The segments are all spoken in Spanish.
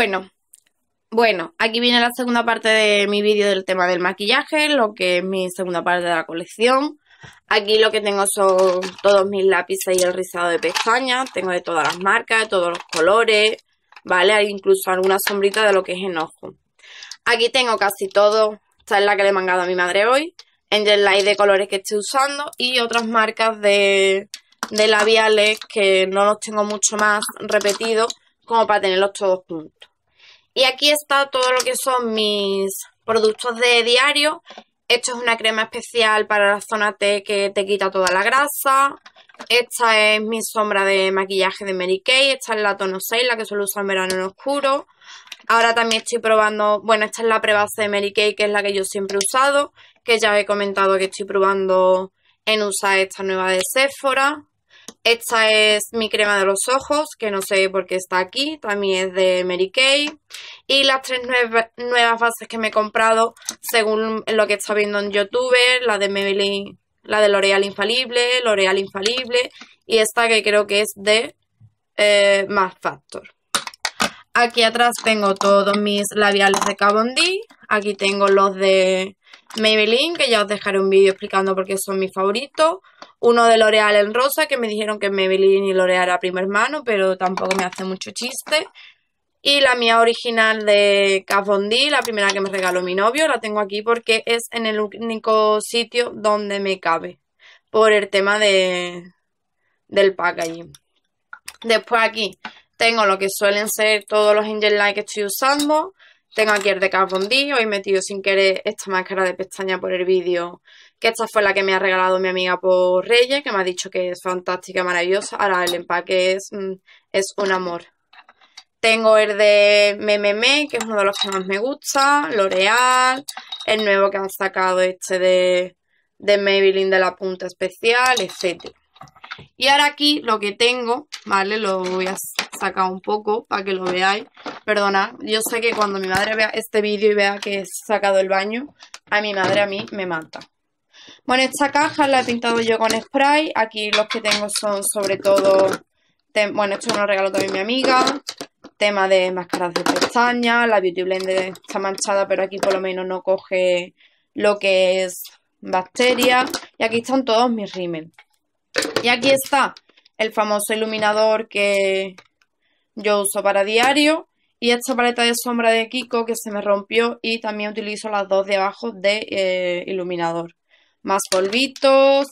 Bueno, bueno, aquí viene la segunda parte de mi vídeo del tema del maquillaje, lo que es mi segunda parte de la colección. Aquí lo que tengo son todos mis lápices y el rizado de pestañas. Tengo de todas las marcas, de todos los colores, ¿vale? Hay incluso alguna sombrita de lo que es enojo. Aquí tengo casi todo. Esta es la que le he mangado a mi madre hoy. En el light de colores que estoy usando y otras marcas de, de labiales que no los tengo mucho más repetidos como para tenerlos todos juntos. Y aquí está todo lo que son mis productos de diario. Esto es una crema especial para la zona T que te quita toda la grasa. Esta es mi sombra de maquillaje de Mary Kay. Esta es la tono 6, la que suelo usar en verano en oscuro. Ahora también estoy probando, bueno, esta es la prebase de Mary Kay, que es la que yo siempre he usado. Que ya he comentado que estoy probando en usar esta nueva de Sephora. Esta es mi crema de los ojos, que no sé por qué está aquí, también es de Mary Kay. Y las tres nuevas bases que me he comprado, según lo que está viendo en YouTube, la de Maybelline, la de L'Oreal Infalible, L'Oreal Infalible, y esta que creo que es de eh, Factor. Aquí atrás tengo todos mis labiales de D. Aquí tengo los de Maybelline, que ya os dejaré un vídeo explicando por qué son mis favoritos uno de L'Oreal en rosa, que me dijeron que Maybelline y L'Oreal a primer mano, pero tampoco me hace mucho chiste. Y la mía original de Kat la primera que me regaló mi novio, la tengo aquí porque es en el único sitio donde me cabe. Por el tema de, del packaging. Después aquí tengo lo que suelen ser todos los Angel Light que estoy usando. Tengo aquí el de Kat Von D, hoy he metido sin querer esta máscara de pestaña por el vídeo, que esta fue la que me ha regalado mi amiga por Reyes, que me ha dicho que es fantástica, maravillosa, ahora el empaque es, mm, es un amor. Tengo el de MMM, que es uno de los que más me gusta, L'Oreal, el nuevo que han sacado este de, de Maybelline de la punta especial, etc. Y ahora aquí lo que tengo, ¿vale? Lo voy a sacar un poco para que lo veáis. Perdona, yo sé que cuando mi madre vea este vídeo y vea que he sacado el baño, a mi madre a mí me mata. Bueno, esta caja la he pintado yo con spray. Aquí los que tengo son sobre todo... Bueno, esto me lo regaló también mi amiga. Tema de máscaras de pestañas. La Beauty Blender está manchada, pero aquí por lo menos no coge lo que es bacteria. Y aquí están todos mis rímel. Y aquí está el famoso iluminador que yo uso para diario. Y esta paleta de sombra de Kiko que se me rompió y también utilizo las dos de abajo eh, de iluminador. Más polvitos,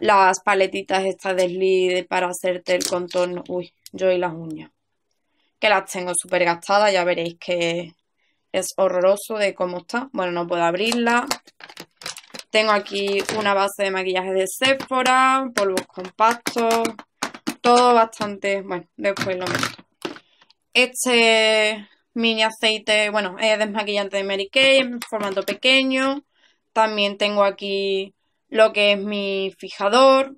las paletitas estas de slide para hacerte el contorno. Uy, yo y las uñas. Que las tengo súper gastadas, ya veréis que es horroroso de cómo está. Bueno, no puedo abrirla. Tengo aquí una base de maquillaje de Sephora, polvos compactos, todo bastante... Bueno, después lo meto este mini aceite, bueno, es eh, desmaquillante de Mary Kay en formato pequeño. También tengo aquí lo que es mi fijador.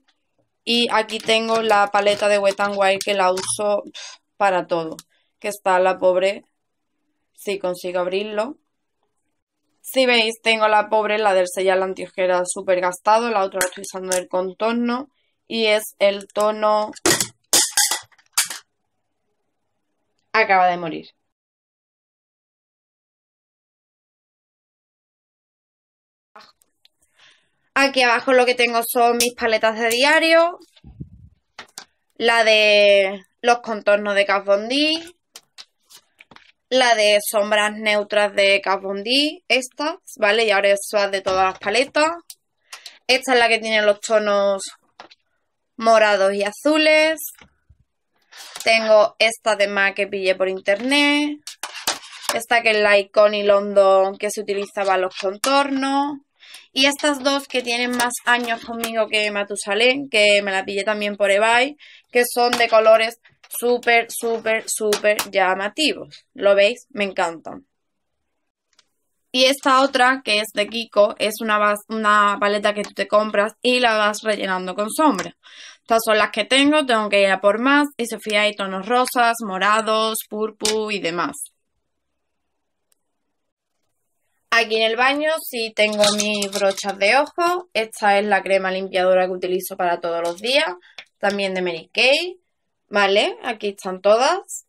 Y aquí tengo la paleta de Wet n Wild que la uso para todo. Que está la pobre, si consigo abrirlo. Si veis, tengo la pobre, la del sellar antiojera súper gastado. La otra la estoy usando del contorno. Y es el tono acaba de morir Aquí abajo lo que tengo son mis paletas de diario, la de los contornos de Kat Von la de sombras neutras de Kat Von Estas, ¿vale? Y ahora es de todas las paletas. Esta es la que tiene los tonos morados y azules. Tengo esta de MAC que pillé por internet. Esta que es la Iconi London que se utilizaba para los contornos. Y estas dos que tienen más años conmigo que Matusalén, que me la pillé también por eBay, que son de colores súper, súper, súper llamativos. ¿Lo veis? Me encantan. Y esta otra, que es de Kiko, es una, una paleta que tú te compras y la vas rellenando con sombra. Estas son las que tengo, tengo que ir a por más. Y Sofía hay tonos rosas, morados, purpú y demás. Aquí en el baño sí tengo mis brochas de ojos. Esta es la crema limpiadora que utilizo para todos los días. También de Mary Kay. Vale, aquí están todas.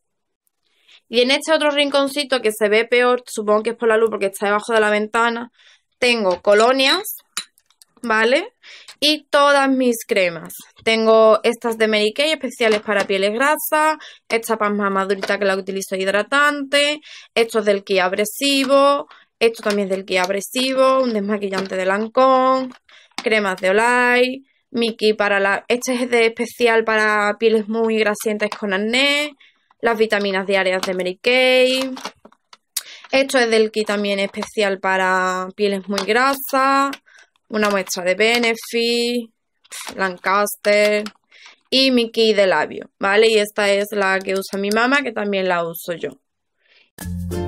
Y en este otro rinconcito que se ve peor, supongo que es por la luz porque está debajo de la ventana, tengo colonias, ¿vale? Y todas mis cremas. Tengo estas de Mary Kay especiales para pieles grasas, esta más madurita que la utilizo hidratante, estos del ki Abresivo, esto también del ki Abresivo, un desmaquillante de Lancôme, cremas de Olay, Mickey para la... Este es de especial para pieles muy grasientas con acné, las vitaminas diarias de Mary Kay. Esto es del kit también especial para pieles muy grasas. Una muestra de Benefit, Lancaster y mi kit de labio, ¿vale? Y esta es la que usa mi mamá, que también la uso yo.